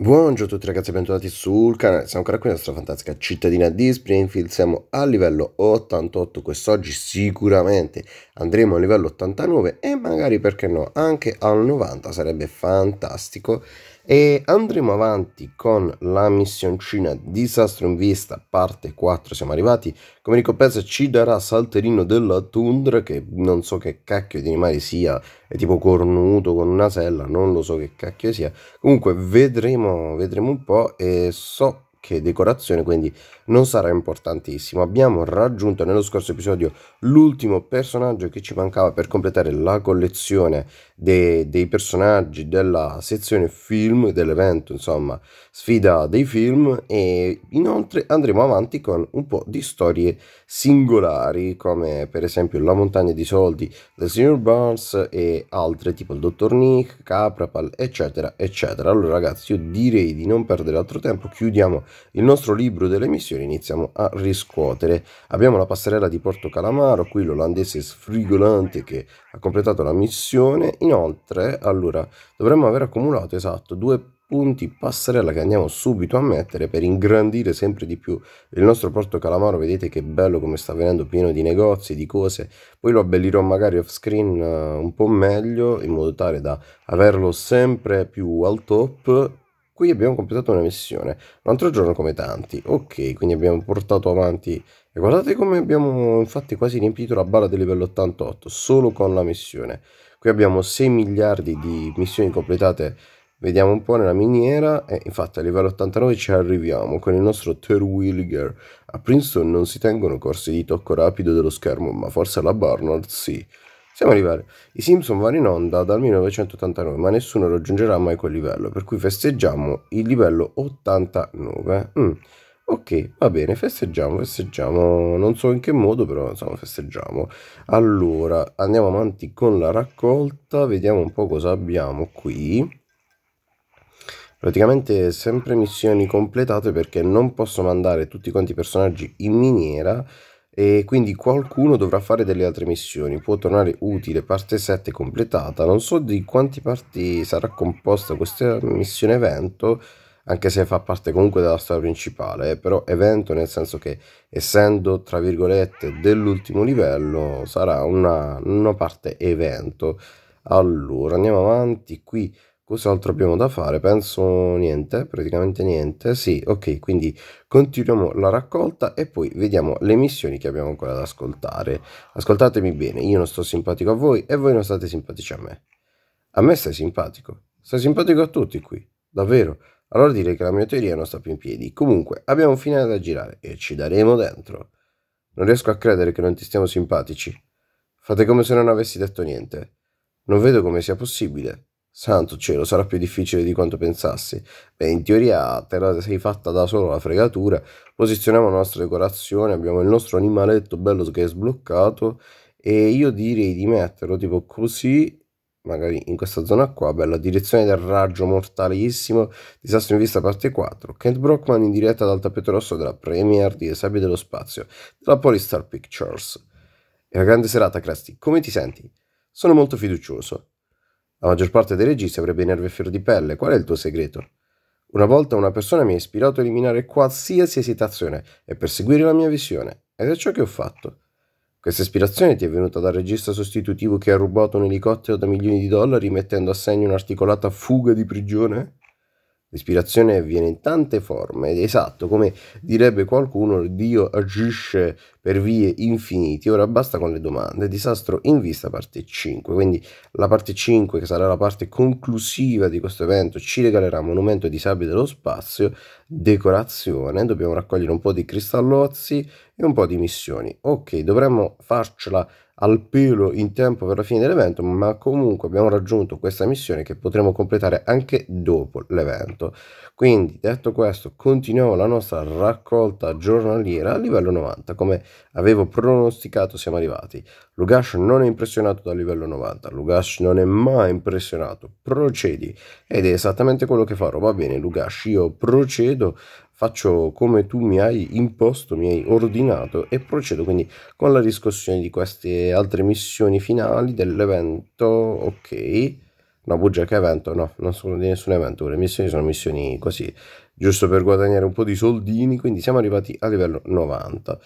Buongiorno a tutti ragazzi e bentornati sul canale, siamo ancora qui nella nostra fantastica cittadina di Springfield, siamo a livello 88, quest'oggi sicuramente andremo a livello 89 e magari perché no anche al 90, sarebbe fantastico e andremo avanti con la missioncina disastro in vista parte 4 siamo arrivati come ricompensa ci darà salterino della tundra che non so che cacchio di animale sia è tipo cornuto con una sella non lo so che cacchio sia comunque vedremo vedremo un po' e so che decorazione quindi non sarà importantissimo. Abbiamo raggiunto nello scorso episodio l'ultimo personaggio che ci mancava per completare la collezione dei, dei personaggi della sezione film, dell'evento, insomma, sfida dei film e inoltre andremo avanti con un po' di storie singolari come per esempio La montagna di soldi del signor Burns e altre tipo il dottor Nick, Caprapal, eccetera, eccetera. Allora ragazzi, io direi di non perdere altro tempo, chiudiamo il nostro libro delle missioni attenzione, iniziamo a riscuotere. Abbiamo la passerella di Porto Calamaro, qui l'olandese sfrigolante che ha completato la missione. Inoltre, allora, dovremmo aver accumulato, esatto, due punti passerella che andiamo subito a mettere per ingrandire sempre di più il nostro porto calamaro vedete che bello come sta venendo pieno di negozi di cose poi lo abbellirò magari off screen uh, eh, un po' meglio in modo tale da averlo sempre più al top qui abbiamo completato una missione, un altro giorno come tanti, ok, quindi abbiamo portato avanti, e guardate come abbiamo infatti quasi riempito la barra del livello 88, solo con la missione, qui abbiamo 6 miliardi di missioni completate, vediamo un po' nella miniera, e infatti a livello 89 ci arriviamo con il nostro Terwilliger, a Princeton non si tengono corsi di tocco rapido dello schermo, ma forse alla Barnard sì, siamo arrivati. I Simpson vanno in onda dal 1989, ma nessuno raggiungerà mai quel livello, per cui festeggiamo il livello 89. Mm. Ok, va bene, festeggiamo, festeggiamo, non so in che modo, però insomma festeggiamo. Allora, andiamo avanti con la raccolta, vediamo un po' cosa abbiamo qui. Praticamente sempre missioni completate perché non posso mandare tutti quanti i personaggi in miniera, e quindi qualcuno dovrà fare delle altre missioni. Può tornare utile parte 7 completata. Non so di quanti parti sarà composta questa missione evento, anche se fa parte comunque della storia principale, eh, però evento nel senso che essendo tra virgolette dell'ultimo livello sarà una, una parte evento. Allora andiamo avanti qui Cos'altro abbiamo da fare? Penso niente, praticamente niente. Sì, ok, quindi continuiamo la raccolta e poi vediamo le missioni che abbiamo ancora da ascoltare. Ascoltatemi bene, io non sto simpatico a voi e voi non state simpatici a me. A me stai simpatico. Stai simpatico a tutti qui, davvero. Allora direi che la mia teoria non sta più in piedi. Comunque, abbiamo un finale da girare e ci daremo dentro. Non riesco a credere che non ti stiamo simpatici. Fate come se non avessi detto niente. Non vedo come sia possibile. Santo cielo, sarà più difficile di quanto pensassi. Beh, in teoria te la sei fatta da solo la fregatura. Posizioniamo la nostra decorazione, abbiamo il nostro animaletto bello che è sbloccato e io direi di metterlo tipo così, magari in questa zona qua, bella direzione del raggio mortalissimo, disastro in vista parte 4. Kent Brockman in diretta dal tappeto rosso della premiere di Le dello spazio, della Polystar Pictures. E la grande serata, Cresti. Come ti senti? Sono molto fiducioso. La maggior parte dei registi avrebbe i nervi a ferro di pelle. Qual è il tuo segreto? Una volta una persona mi ha ispirato a eliminare qualsiasi esitazione e perseguire la mia visione, ed è ciò che ho fatto. Questa ispirazione ti è venuta dal regista sostitutivo che ha rubato un elicottero da milioni di dollari mettendo a segno un'articolata fuga di prigione? L'ispirazione avviene in tante forme, esatto, come direbbe qualcuno, Dio agisce per vie infinite. Ora basta con le domande. Disastro in vista, parte 5. Quindi la parte 5, che sarà la parte conclusiva di questo evento, ci regalerà monumento di sabbia dello spazio, decorazione. Dobbiamo raccogliere un po' di cristallozzi e un po' di missioni. Ok, dovremmo farcela al pelo in tempo per la fine dell'evento, ma comunque abbiamo raggiunto questa missione che potremo completare anche dopo l'evento. Quindi, detto questo, continuiamo la nostra raccolta giornaliera a livello 90. Come avevo pronosticato, siamo arrivati. Lugash non è impressionato dal livello 90, Lugash non è mai impressionato. Procedi ed è esattamente quello che farò. Va bene, Lugash, io procedo faccio come tu mi hai imposto, mi hai ordinato e procedo quindi con la riscossione di queste altre missioni finali dell'evento, ok, no, bugia che evento, no, non sono di nessun evento, le missioni sono missioni così, giusto per guadagnare un po' di soldini, quindi siamo arrivati a livello 90.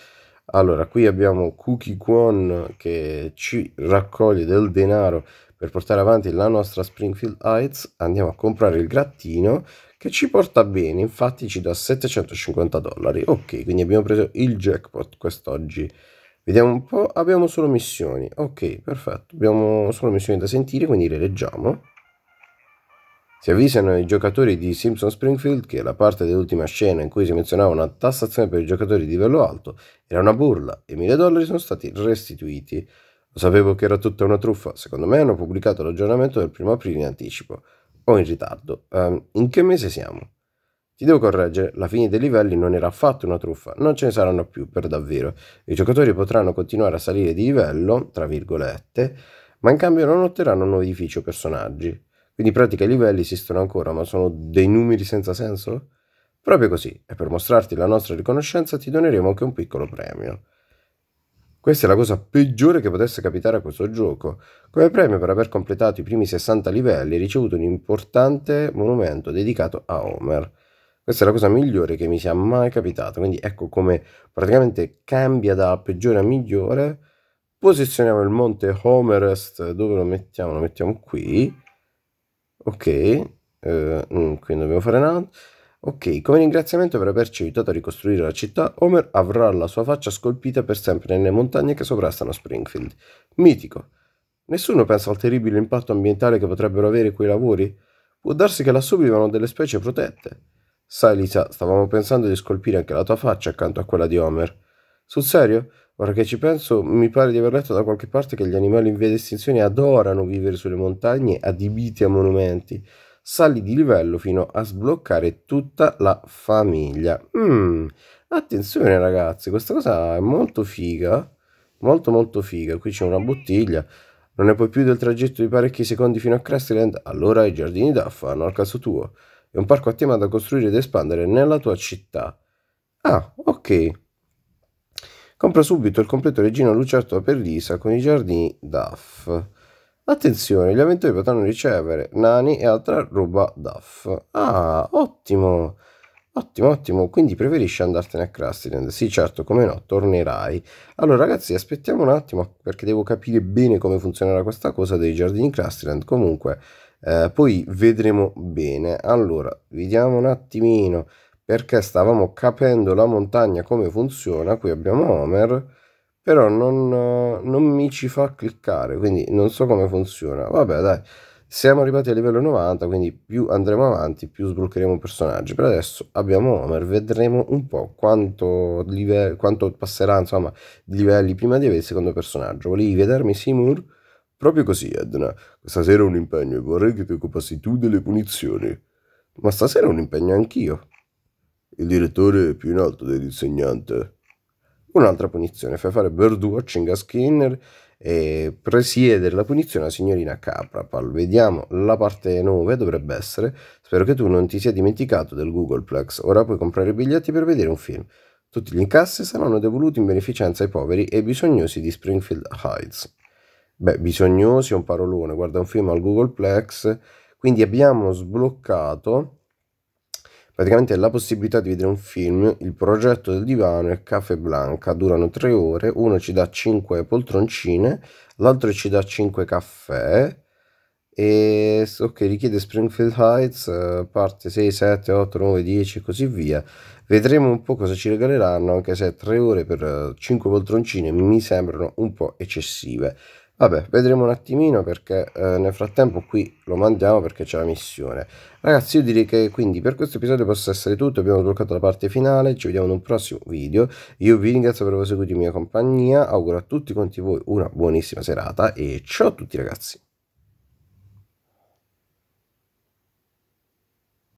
Allora, qui abbiamo Cookie Kwon che ci raccoglie del denaro per portare avanti la nostra Springfield Heights, andiamo a comprare il grattino che ci porta bene, infatti ci dà 750 dollari. Ok, quindi abbiamo preso il jackpot quest'oggi. Vediamo un po', abbiamo solo missioni. Ok, perfetto, abbiamo solo missioni da sentire, quindi le leggiamo. Si avvisano i giocatori di Simpson Springfield che la parte dell'ultima scena in cui si menzionava una tassazione per i giocatori di livello alto era una burla e 1000 dollari sono stati restituiti. Lo sapevo che era tutta una truffa, secondo me hanno pubblicato l'aggiornamento del primo aprile in anticipo o in ritardo. Um, in che mese siamo? Ti devo correggere, la fine dei livelli non era affatto una truffa, non ce ne saranno più per davvero. I giocatori potranno continuare a salire di livello, tra virgolette, ma in cambio non otterranno nuovi edifici o personaggi. Quindi in pratica i livelli esistono ancora, ma sono dei numeri senza senso? Proprio così, e per mostrarti la nostra riconoscenza ti doneremo anche un piccolo premio. Questa è la cosa peggiore che potesse capitare a questo gioco. Come premio per aver completato i primi 60 livelli, hai ricevuto un importante monumento dedicato a Homer. Questa è la cosa migliore che mi sia mai capitata. Quindi ecco come praticamente cambia da peggiore a migliore. Posizioniamo il monte Homerest dove lo mettiamo? Lo mettiamo qui. Ok, eh, mm, qui dobbiamo fare un altro. Ok, come ringraziamento per averci aiutato a ricostruire la città, Homer avrà la sua faccia scolpita per sempre nelle montagne che sovrastano Springfield. Mitico. Nessuno pensa al terribile impatto ambientale che potrebbero avere quei lavori? Può darsi che lassù vivano delle specie protette. Sai, Lisa, stavamo pensando di scolpire anche la tua faccia accanto a quella di Homer. Sul serio? Ora che ci penso, mi pare di aver letto da qualche parte che gli animali in via di estinzione adorano vivere sulle montagne adibite a monumenti sali di livello fino a sbloccare tutta la famiglia. Mm, attenzione ragazzi, questa cosa è molto figa, molto molto figa. Qui c'è una bottiglia. Non ne puoi più del tragitto di parecchi secondi fino a Crestland? Allora i giardini DAF fanno al caso tuo. È un parco a tema da costruire ed espandere nella tua città. Ah, ok. Compra subito il completo Regina Lucertola per Lisa con i giardini DAF. Attenzione, gli avventori potranno ricevere nani e altra roba daff. Ah, ottimo! Ottimo, ottimo. Quindi preferisci andartene a Crastiland? Sì, certo, come no, tornerai. Allora, ragazzi, aspettiamo un attimo perché devo capire bene come funzionerà questa cosa dei giardini Crastiland. Comunque, eh, poi vedremo bene. Allora, vediamo un attimino perché stavamo capendo la montagna come funziona. Qui abbiamo Homer però non, non mi ci fa cliccare, quindi non so come funziona. Vabbè, dai, siamo arrivati a livello 90, quindi più andremo avanti, più sbloccheremo personaggi. Per adesso abbiamo Homer, vedremo un po' quanto, livello, quanto passerà, insomma, di livelli prima di avere il secondo personaggio. Volevi vedermi Seymour? Proprio così, Edna. stasera ho un impegno e vorrei che ti occupassi tu delle punizioni. Ma stasera ho un impegno anch'io. Il direttore è più in alto dell'insegnante un'altra punizione. Fai fare Verdù a Skinner e presiede la punizione la signorina Caprapal. Vediamo la parte 9, dovrebbe essere. Spero che tu non ti sia dimenticato del Googleplex. Ora puoi comprare i biglietti per vedere un film. Tutti gli incassi saranno devoluti in beneficenza ai poveri e bisognosi di Springfield Heights. Beh, bisognosi è un parolone, guarda un film al Googleplex. Quindi abbiamo sbloccato praticamente la possibilità di vedere un film, il progetto del divano e Caffè Blanca durano tre ore, uno ci dà cinque poltroncine, l'altro ci dà cinque caffè e ok richiede Springfield Heights parte 6, 7, 8, 9, 10 e così via vedremo un po' cosa ci regaleranno anche se tre ore per eh, cinque poltroncine mi sembrano un po' eccessive Vabbè, vedremo un attimino perché eh, nel frattempo qui lo mandiamo perché c'è la missione. Ragazzi, io direi che quindi per questo episodio possa essere tutto. Abbiamo toccato la parte finale, ci vediamo in un prossimo video. Io vi ringrazio per aver seguito in mia compagnia, auguro a tutti quanti voi una buonissima serata e ciao a tutti ragazzi.